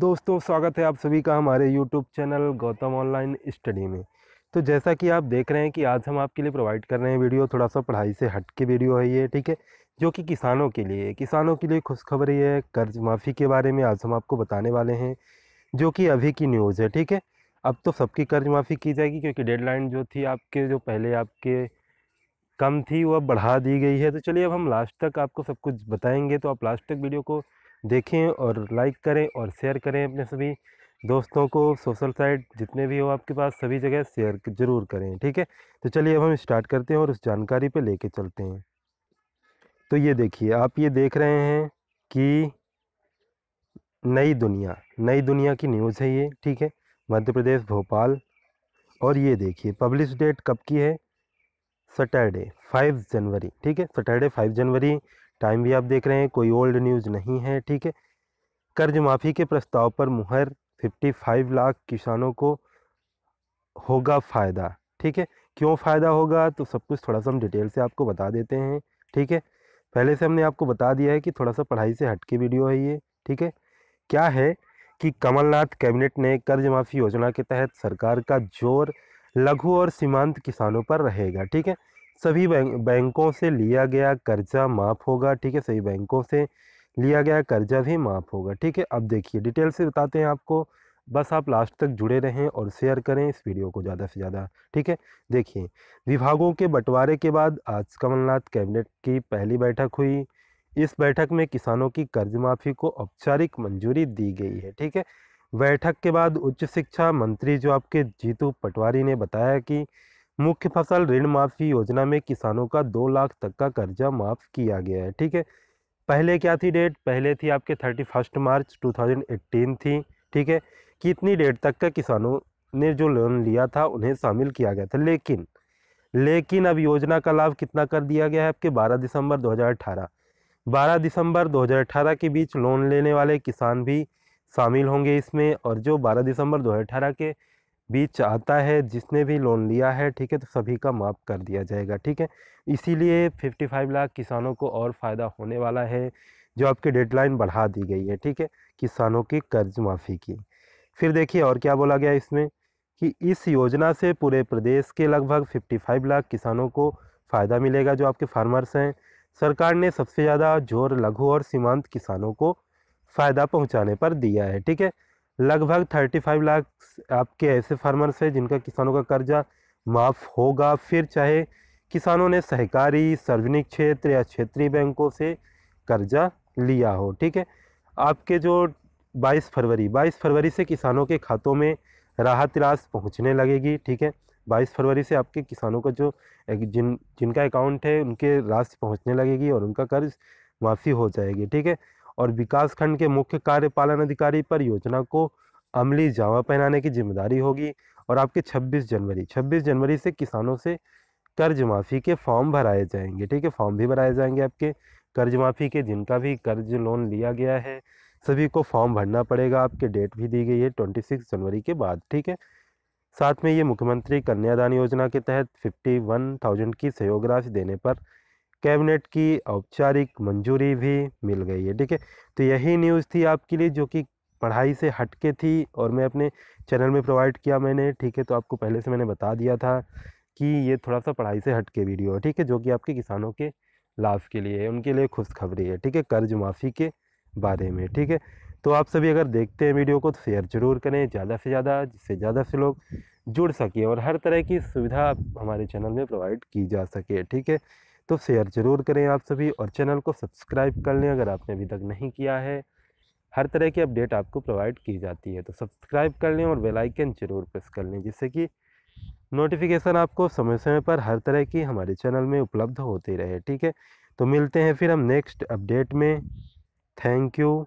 दोस्तों स्वागत है आप सभी का हमारे YouTube channel Gautam online study में तो जैसा कि आप देख रहे हैं कि आज हम आपके लिए प्रोवाइड कर रहे हैं वीडियो थोड़ा सा पढ़ाई से हट के वीडियो है ये ठीक है जो कि किसानों के लिए किसानों के लिए खुशखबरी है कर्ज माफ़ी के बारे में आज हम आपको बताने वाले हैं जो कि अभी की न्यूज़ है ठीक है अब तो सबकी कर्ज माफ़ी की जाएगी क्योंकि डेडलाइन जो थी आपके जो पहले आपके कम थी वह बढ़ा दी गई है तो चलिए अब हम लास्ट तक आपको सब कुछ बताएंगे तो आप लास्ट तक वीडियो को देखें और लाइक करें और शेयर करें अपने सभी दोस्तों को सोशल साइट जितने भी हो आपके पास सभी जगह शेयर ज़रूर करें ठीक है तो चलिए अब हम स्टार्ट करते हैं और उस जानकारी पे लेके चलते हैं तो ये देखिए आप ये देख रहे हैं कि नई दुनिया नई दुनिया की न्यूज़ है ये ठीक है मध्य प्रदेश भोपाल और ये देखिए पब्लिश डेट कब की है सैटरडे 5 जनवरी ठीक है सैटरडे 5 जनवरी टाइम भी आप देख रहे हैं कोई ओल्ड न्यूज़ नहीं है ठीक है कर्ज माफ़ी के प्रस्ताव पर मुहर 55 लाख किसानों को होगा फ़ायदा ठीक है क्यों फ़ायदा होगा तो सब कुछ थोड़ा सा हम डिटेल से आपको बता देते हैं ठीक है पहले से हमने आपको बता दिया है कि थोड़ा सा पढ़ाई से हट के वीडियो है ये ठीक है क्या है कि कमलनाथ कैबिनेट ने कर्ज माफ़ी योजना के तहत सरकार का जोर लघु और सीमांत किसानों पर रहेगा ठीक है सभी बैंक बैंकों से लिया गया कर्जा माफ़ होगा ठीक है सभी बैंकों से लिया गया कर्जा भी माफ़ होगा ठीक है अब देखिए डिटेल से बताते हैं आपको बस आप लास्ट तक जुड़े रहें और शेयर करें इस वीडियो को ज़्यादा से ज़्यादा ठीक है देखिए विभागों के बंटवारे के बाद आज कमलनाथ कैबिनेट की पहली बैठक हुई इस बैठक में किसानों की कर्ज माफ़ी को औपचारिक मंजूरी दी गई है ठीक है बैठक के बाद उच्च शिक्षा मंत्री जो आपके जीतू पटवारी ने बताया कि मुख्य फसल ऋण माफ़ी योजना में किसानों का दो लाख तक का कर्जा माफ़ किया गया है ठीक है पहले क्या थी डेट पहले थी आपके thirty first March two thousand eighteen थी ठीक है कितनी डेट तक का किसानों ने जो लोन लिया था उन्हें शामिल किया गया था लेकिन लेकिन अब योजना का लाभ कितना कर दिया गया है आपके बारह दिसंबर 2018 12 दिसंबर अठारह के बीच लोन लेने वाले किसान भी शामिल होंगे इसमें और जो 12 दिसंबर 2018 के बीच आता है जिसने भी लोन लिया है ठीक है तो सभी का माफ़ कर दिया जाएगा ठीक है इसीलिए 55 लाख किसानों को और फ़ायदा होने वाला है जो आपकी डेडलाइन बढ़ा दी गई है ठीक है किसानों की कर्ज माफ़ी की फिर देखिए और क्या बोला गया इसमें कि इस योजना से पूरे प्रदेश के लगभग 55 लाख किसानों को फ़ायदा मिलेगा जो आपके फार्मर्स हैं सरकार ने सबसे ज़्यादा जोर लघु और सीमांत किसानों को फ़ायदा पहुंचाने पर दिया है ठीक है लगभग 35 लाख आपके ऐसे फार्मर्स हैं जिनका किसानों का कर्जा माफ़ होगा फिर चाहे किसानों ने सहकारी सार्वजनिक क्षेत्र या क्षेत्रीय बैंकों से कर्जा लिया हो ठीक है आपके जो 22 फरवरी 22 फरवरी से किसानों के खातों में राहत राश पहुँचने लगेगी ठीक है बाईस फरवरी से आपके किसानों का जो जिन जिनका अकाउंट है उनके राशि पहुँचने लगेगी और उनका कर्ज माफ़ी हो जाएगी ठीक है और विकास खंड के मुख्य कार्यपालन अधिकारी पर योजना को अमली जामा पहनाने की जिम्मेदारी होगी और आपके 26 जनवरी 26 जनवरी से किसानों से कर्ज माफ़ी के फॉर्म भराए जाएंगे ठीक है फॉर्म भी भराए जाएंगे आपके कर्ज माफ़ी के जिनका भी कर्ज लोन लिया गया है सभी को फॉर्म भरना पड़ेगा आपके डेट भी दी गई है ट्वेंटी जनवरी के बाद ठीक है साथ में ये मुख्यमंत्री कन्यादान योजना के तहत फिफ्टी वन थाउजेंड की सहयोग राशि देने पर कैबिनेट की औपचारिक मंजूरी भी मिल गई है ठीक है तो यही न्यूज़ थी आपके लिए जो कि पढ़ाई से हटके थी और मैं अपने चैनल में प्रोवाइड किया मैंने ठीक है तो आपको पहले से मैंने बता दिया था कि ये थोड़ा सा पढ़ाई से हटके वीडियो है ठीक है जो कि आपके किसानों के लाभ के लिए है उनके लिए खुशखबरी है ठीक है कर्ज माफ़ी के बारे में ठीक है तो आप सभी अगर देखते हैं वीडियो को तो शेयर ज़रूर करें ज़्यादा से ज़्यादा जिससे ज़्यादा से लोग जुड़ सकें और हर तरह की सुविधा हमारे चैनल में प्रोवाइड की जा सके ठीक है तो शेयर ज़रूर करें आप सभी और चैनल को सब्सक्राइब कर लें अगर आपने अभी तक नहीं किया है हर तरह की अपडेट आपको प्रोवाइड की जाती है तो सब्सक्राइब कर लें और बेल आइकन ज़रूर प्रेस कर लें जिससे कि नोटिफिकेशन आपको समय समय पर हर तरह की हमारे चैनल में उपलब्ध होती रहे ठीक है तो मिलते हैं फिर हम नेक्स्ट अपडेट में थैंक यू